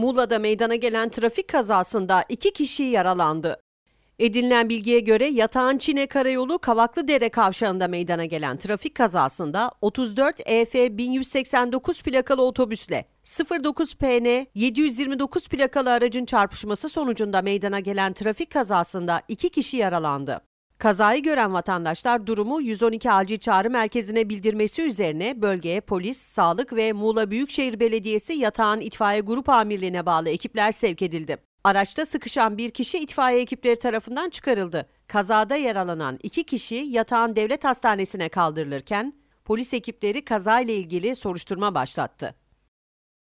Muğla'da meydana gelen trafik kazasında iki kişi yaralandı. Edinilen bilgiye göre Yatağan Çin'e karayolu Kavaklıdere kavşağında meydana gelen trafik kazasında 34 EF 1189 plakalı otobüsle 09 PN 729 plakalı aracın çarpışması sonucunda meydana gelen trafik kazasında iki kişi yaralandı. Kazayı gören vatandaşlar durumu 112 acil çağrı merkezine bildirmesi üzerine bölgeye polis, sağlık ve Muğla Büyükşehir Belediyesi yatağın itfaiye grup amirliğine bağlı ekipler sevk edildi. Araçta sıkışan bir kişi itfaiye ekipleri tarafından çıkarıldı. Kazada yaralanan iki kişi yatağın devlet hastanesine kaldırılırken polis ekipleri kazayla ilgili soruşturma başlattı.